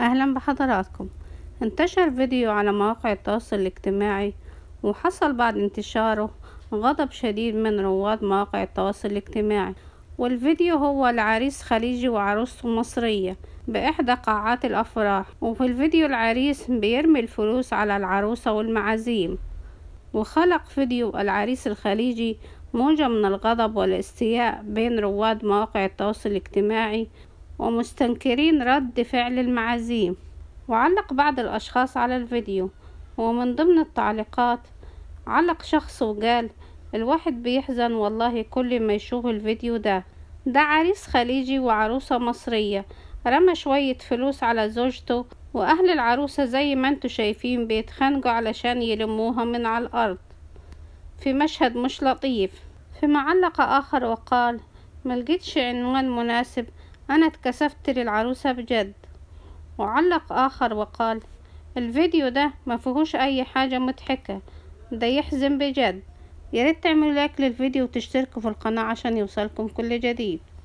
أهلا بحضراتكم انتشر فيديو على مواقع التواصل الاجتماعي وحصل بعد انتشاره غضب شديد من رواد مواقع التواصل الاجتماعي والفيديو هو العريس خليجي وعروسته مصرية بإحدى قاعات الأفراح وفي الفيديو العريس بيرمي الفلوس على العروسة والمعازيم وخلق فيديو العريس الخليجي موجة من الغضب والاستياء بين رواد مواقع التواصل الاجتماعي ومستنكرين رد فعل المعازيم وعلق بعض الأشخاص على الفيديو ومن ضمن التعليقات علق شخص وقال الواحد بيحزن والله كل ما يشوف الفيديو ده ده عريس خليجي وعروسة مصرية رمى شوية فلوس على زوجته وأهل العروسة زي ما انتوا شايفين بيتخانقوا علشان يلموها من على الأرض في مشهد مش لطيف فيما علق آخر وقال ملقتش عنوان مناسب أنا اتكسفت للعروسة بجد وعلق آخر وقال الفيديو ده ما فيهوش أي حاجة مضحكة ده يحزن بجد ياريت تعملوا لايك للفيديو وتشتركوا في القناة عشان يوصلكم كل جديد